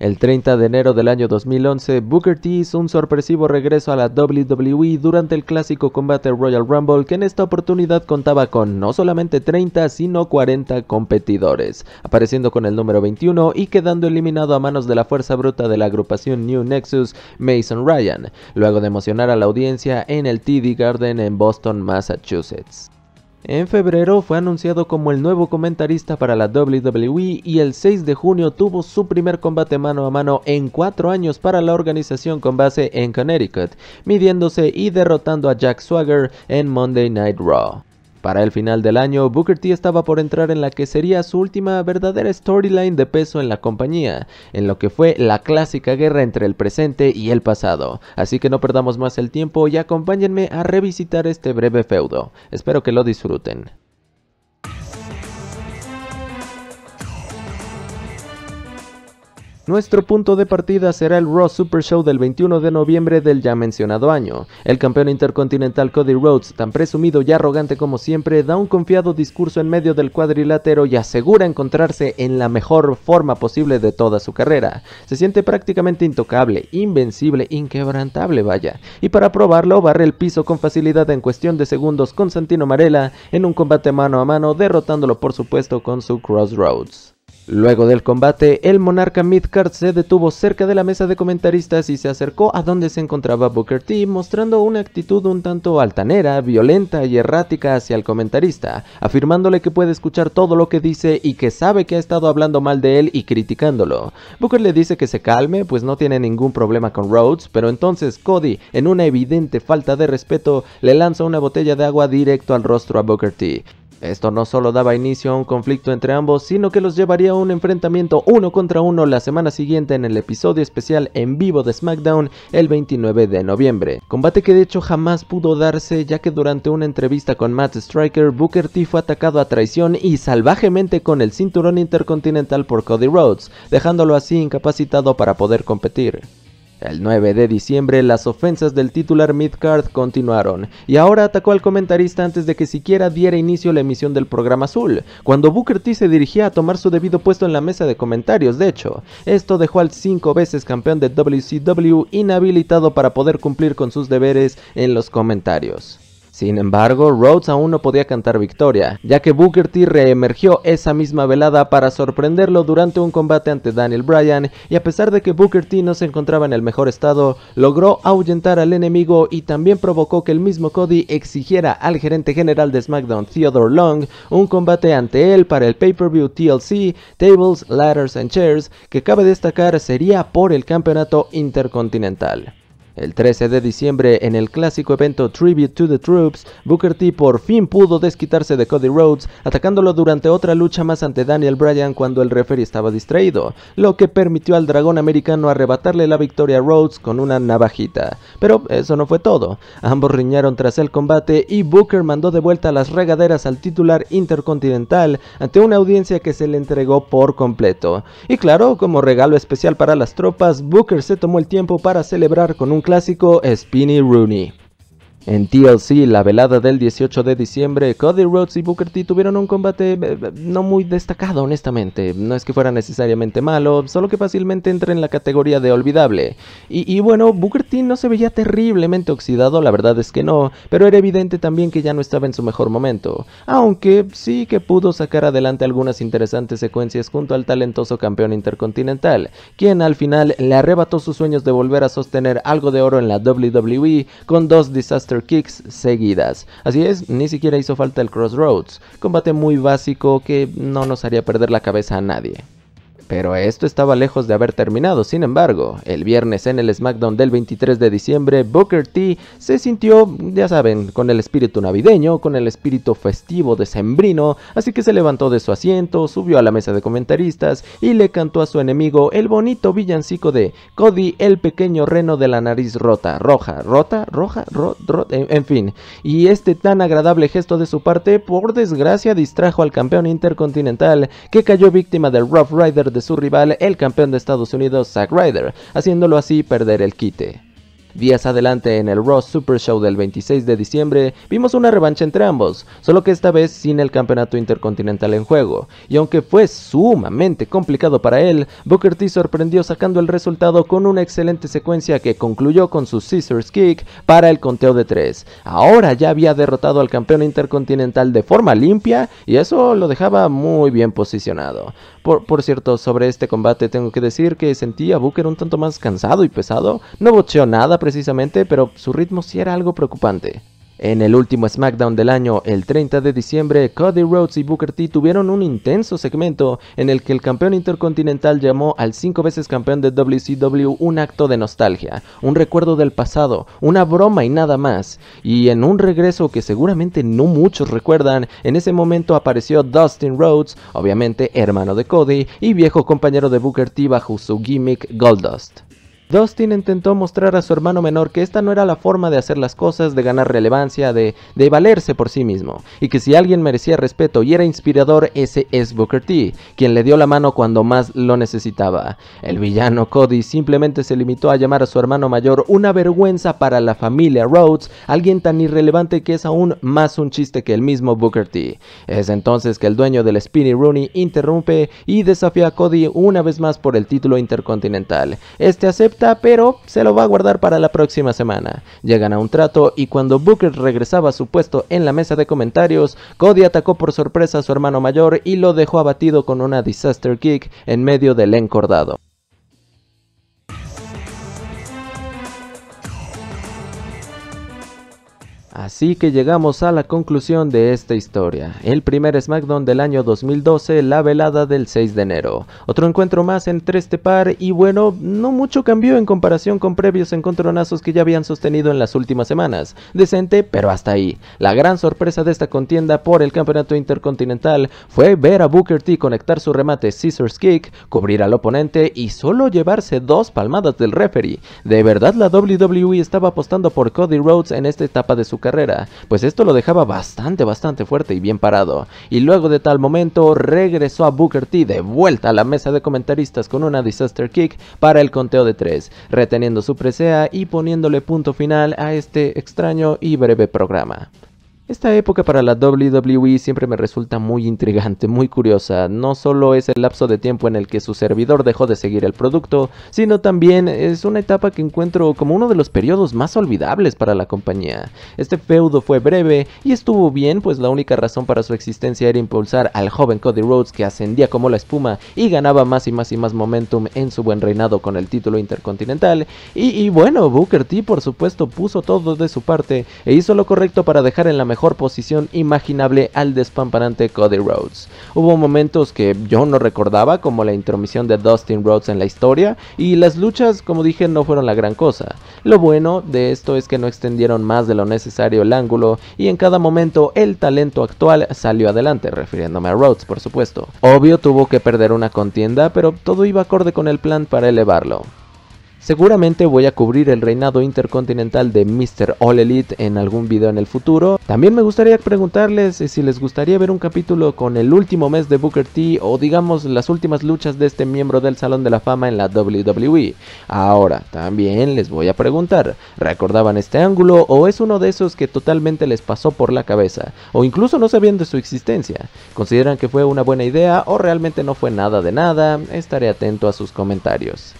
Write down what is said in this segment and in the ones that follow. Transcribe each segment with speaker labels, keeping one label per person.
Speaker 1: El 30 de enero del año 2011, Booker T hizo un sorpresivo regreso a la WWE durante el clásico combate Royal Rumble que en esta oportunidad contaba con no solamente 30 sino 40 competidores, apareciendo con el número 21 y quedando eliminado a manos de la fuerza bruta de la agrupación New Nexus, Mason Ryan, luego de emocionar a la audiencia en el TD Garden en Boston, Massachusetts. En febrero fue anunciado como el nuevo comentarista para la WWE y el 6 de junio tuvo su primer combate mano a mano en cuatro años para la organización con base en Connecticut, midiéndose y derrotando a Jack Swagger en Monday Night Raw. Para el final del año, Booker T estaba por entrar en la que sería su última verdadera storyline de peso en la compañía, en lo que fue la clásica guerra entre el presente y el pasado. Así que no perdamos más el tiempo y acompáñenme a revisitar este breve feudo. Espero que lo disfruten. Nuestro punto de partida será el Raw Super Show del 21 de noviembre del ya mencionado año. El campeón intercontinental Cody Rhodes, tan presumido y arrogante como siempre, da un confiado discurso en medio del cuadrilátero y asegura encontrarse en la mejor forma posible de toda su carrera. Se siente prácticamente intocable, invencible, inquebrantable, vaya. Y para probarlo, barre el piso con facilidad en cuestión de segundos con Santino Marella en un combate mano a mano, derrotándolo por supuesto con su Crossroads. Luego del combate, el monarca Midcard se detuvo cerca de la mesa de comentaristas y se acercó a donde se encontraba Booker T, mostrando una actitud un tanto altanera, violenta y errática hacia el comentarista, afirmándole que puede escuchar todo lo que dice y que sabe que ha estado hablando mal de él y criticándolo. Booker le dice que se calme, pues no tiene ningún problema con Rhodes, pero entonces Cody, en una evidente falta de respeto, le lanza una botella de agua directo al rostro a Booker T. Esto no solo daba inicio a un conflicto entre ambos, sino que los llevaría a un enfrentamiento uno contra uno la semana siguiente en el episodio especial en vivo de SmackDown el 29 de noviembre. Combate que de hecho jamás pudo darse ya que durante una entrevista con Matt Striker, Booker T fue atacado a traición y salvajemente con el cinturón intercontinental por Cody Rhodes, dejándolo así incapacitado para poder competir. El 9 de diciembre las ofensas del titular Midcard continuaron, y ahora atacó al comentarista antes de que siquiera diera inicio la emisión del programa azul, cuando Booker T se dirigía a tomar su debido puesto en la mesa de comentarios, de hecho, esto dejó al cinco veces campeón de WCW inhabilitado para poder cumplir con sus deberes en los comentarios. Sin embargo, Rhodes aún no podía cantar victoria, ya que Booker T reemergió esa misma velada para sorprenderlo durante un combate ante Daniel Bryan y a pesar de que Booker T no se encontraba en el mejor estado, logró ahuyentar al enemigo y también provocó que el mismo Cody exigiera al gerente general de SmackDown, Theodore Long, un combate ante él para el pay-per-view TLC, Tables, Ladders and Chairs, que cabe destacar sería por el campeonato intercontinental. El 13 de diciembre, en el clásico evento Tribute to the Troops, Booker T por fin pudo desquitarse de Cody Rhodes, atacándolo durante otra lucha más ante Daniel Bryan cuando el referee estaba distraído, lo que permitió al dragón americano arrebatarle la victoria a Rhodes con una navajita. Pero eso no fue todo, ambos riñaron tras el combate y Booker mandó de vuelta las regaderas al titular intercontinental ante una audiencia que se le entregó por completo. Y claro, como regalo especial para las tropas, Booker se tomó el tiempo para celebrar con un clásico Spinny Rooney. En TLC, la velada del 18 de diciembre, Cody Rhodes y Booker T tuvieron un combate eh, eh, no muy destacado, honestamente. No es que fuera necesariamente malo, solo que fácilmente entra en la categoría de olvidable. Y, bueno, Booker T no se veía terriblemente oxidado, la verdad es que no, pero era evidente también que ya no estaba en su mejor momento. Aunque sí que pudo sacar adelante algunas interesantes secuencias junto al talentoso campeón intercontinental, quien al final le arrebató sus sueños de volver a sostener algo de oro en la WWE con dos desastres Kicks seguidas. Así es, ni siquiera hizo falta el Crossroads, combate muy básico que no nos haría perder la cabeza a nadie. Pero esto estaba lejos de haber terminado, sin embargo, el viernes en el SmackDown del 23 de diciembre, Booker T se sintió, ya saben, con el espíritu navideño, con el espíritu festivo de sembrino, así que se levantó de su asiento, subió a la mesa de comentaristas y le cantó a su enemigo el bonito villancico de Cody, el pequeño reno de la nariz rota, roja, rota, roja, ro, ro, en, en fin. Y este tan agradable gesto de su parte, por desgracia, distrajo al campeón intercontinental que cayó víctima del Rough Rider de su rival, el campeón de Estados Unidos, Zack Ryder, haciéndolo así perder el quite. Días adelante en el Raw Super Show del 26 de diciembre vimos una revancha entre ambos, solo que esta vez sin el campeonato intercontinental en juego, y aunque fue sumamente complicado para él, Booker T sorprendió sacando el resultado con una excelente secuencia que concluyó con su Scissors Kick para el conteo de 3. Ahora ya había derrotado al campeón intercontinental de forma limpia y eso lo dejaba muy bien posicionado. Por, por cierto, sobre este combate tengo que decir que sentía a Booker un tanto más cansado y pesado, no bocheó nada precisamente, pero su ritmo sí era algo preocupante. En el último SmackDown del año, el 30 de diciembre, Cody Rhodes y Booker T tuvieron un intenso segmento en el que el campeón intercontinental llamó al cinco veces campeón de WCW un acto de nostalgia, un recuerdo del pasado, una broma y nada más. Y en un regreso que seguramente no muchos recuerdan, en ese momento apareció Dustin Rhodes, obviamente hermano de Cody y viejo compañero de Booker T bajo su gimmick Goldust. Dustin intentó mostrar a su hermano menor que esta no era la forma de hacer las cosas, de ganar relevancia, de, de valerse por sí mismo, y que si alguien merecía respeto y era inspirador, ese es Booker T, quien le dio la mano cuando más lo necesitaba. El villano Cody simplemente se limitó a llamar a su hermano mayor una vergüenza para la familia Rhodes, alguien tan irrelevante que es aún más un chiste que el mismo Booker T. Es entonces que el dueño del Spinny Rooney interrumpe y desafía a Cody una vez más por el título intercontinental. Este acepta pero se lo va a guardar para la próxima semana. Llegan a un trato y cuando Booker regresaba a su puesto en la mesa de comentarios, Cody atacó por sorpresa a su hermano mayor y lo dejó abatido con una disaster kick en medio del encordado. Así que llegamos a la conclusión de esta historia, el primer SmackDown del año 2012, la velada del 6 de enero. Otro encuentro más entre este par y bueno, no mucho cambió en comparación con previos encontronazos que ya habían sostenido en las últimas semanas. Decente, pero hasta ahí. La gran sorpresa de esta contienda por el campeonato intercontinental fue ver a Booker T conectar su remate Scissors Kick, cubrir al oponente y solo llevarse dos palmadas del referee. De verdad la WWE estaba apostando por Cody Rhodes en esta etapa de su carrera pues esto lo dejaba bastante, bastante fuerte y bien parado. Y luego de tal momento regresó a Booker T de vuelta a la mesa de comentaristas con una disaster kick para el conteo de 3, reteniendo su presea y poniéndole punto final a este extraño y breve programa. Esta época para la WWE siempre me resulta muy intrigante, muy curiosa. No solo es el lapso de tiempo en el que su servidor dejó de seguir el producto, sino también es una etapa que encuentro como uno de los periodos más olvidables para la compañía. Este feudo fue breve y estuvo bien, pues la única razón para su existencia era impulsar al joven Cody Rhodes que ascendía como la espuma y ganaba más y más y más momentum en su buen reinado con el título intercontinental. Y, bueno, Booker T por supuesto puso todo de su parte e hizo lo correcto para dejar en la mejor posición imaginable al despamparante Cody Rhodes. Hubo momentos que yo no recordaba, como la intromisión de Dustin Rhodes en la historia, y las luchas, como dije, no fueron la gran cosa. Lo bueno de esto es que no extendieron más de lo necesario el ángulo, y en cada momento el talento actual salió adelante, refiriéndome a Rhodes, por supuesto. Obvio tuvo que perder una contienda, pero todo iba acorde con el plan para elevarlo. Seguramente voy a cubrir el reinado intercontinental de Mr. All Elite en algún video en el futuro. También me gustaría preguntarles eh, si les gustaría ver un capítulo con el último mes de Booker T o digamos las últimas luchas de este miembro del Salón de la Fama en la WWE. Ahora, también les voy a preguntar, ¿recordaban este ángulo o es uno de esos que totalmente les pasó por la cabeza o incluso no sabían de su existencia? ¿Consideran que fue una buena idea o realmente no fue nada de nada? Estaré atento a sus comentarios.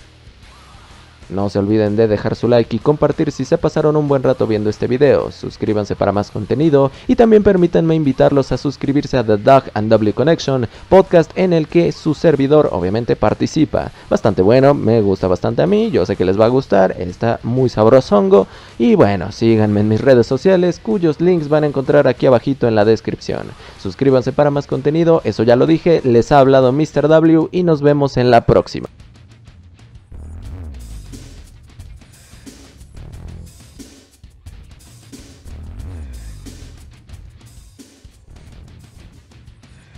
Speaker 1: No se olviden de dejar su like y compartir si se pasaron un buen rato viendo este video, suscríbanse para más contenido y también permítanme invitarlos a suscribirse a The Dog and W Connection, podcast en el que su servidor obviamente participa. Bastante bueno, me gusta bastante a mí, yo sé que les va a gustar, está muy sabrosongo y bueno, síganme en mis redes sociales cuyos links van a encontrar aquí abajito en la descripción. Suscríbanse para más contenido, eso ya lo dije, les ha hablado Mr. W y nos vemos en la próxima.